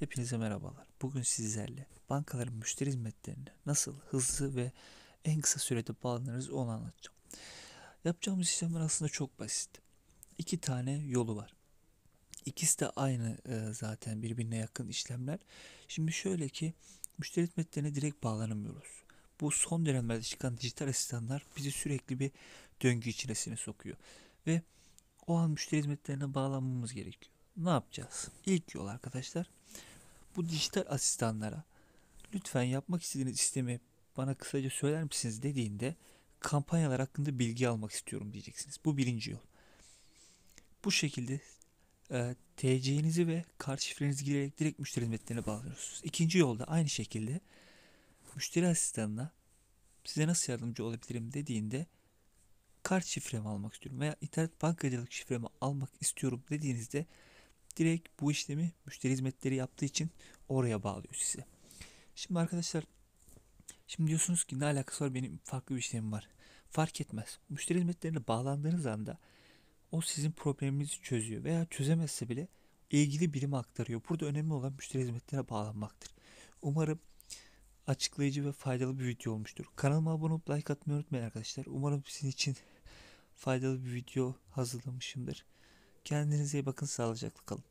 Hepinize merhabalar. Bugün sizlerle bankaların müşteri hizmetlerini nasıl hızlı ve en kısa sürede bağlanırız onu anlatacağım. Yapacağımız işlemler aslında çok basit. İki tane yolu var. İkisi de aynı e, zaten birbirine yakın işlemler. Şimdi şöyle ki müşteri hizmetlerine direkt bağlanamıyoruz. Bu son dönemlerde çıkan dijital asistanlar bizi sürekli bir döngü içerisine sokuyor. Ve o an müşteri hizmetlerine bağlanmamız gerekiyor. Ne yapacağız? İlk yol arkadaşlar bu dijital asistanlara lütfen yapmak istediğiniz sistemi bana kısaca söyler misiniz dediğinde kampanyalar hakkında bilgi almak istiyorum diyeceksiniz. Bu birinci yol. Bu şekilde e, TC'nizi ve kart şifrenizi girerek direkt müşteri hizmetlerine bağlıyorsunuz. İkinci yolda aynı şekilde müşteri asistanına size nasıl yardımcı olabilirim dediğinde kart şifremi almak istiyorum veya internet bankacılık şifremi almak istiyorum dediğinizde direkt bu işlemi müşteri hizmetleri yaptığı için oraya bağlıyor size. Şimdi arkadaşlar şimdi diyorsunuz ki ne alakası var benim farklı bir işlemim var. Fark etmez. Müşteri hizmetlerine bağlandığınız anda o sizin probleminizi çözüyor veya çözemezse bile ilgili birime aktarıyor. Burada önemli olan müşteri hizmetlerine bağlanmaktır. Umarım açıklayıcı ve faydalı bir video olmuştur. Kanalıma abone olup like atmayı unutmayın arkadaşlar. Umarım sizin için faydalı bir video hazırlamışımdır. Kendinize iyi bakın. Sağlıcakla kalın.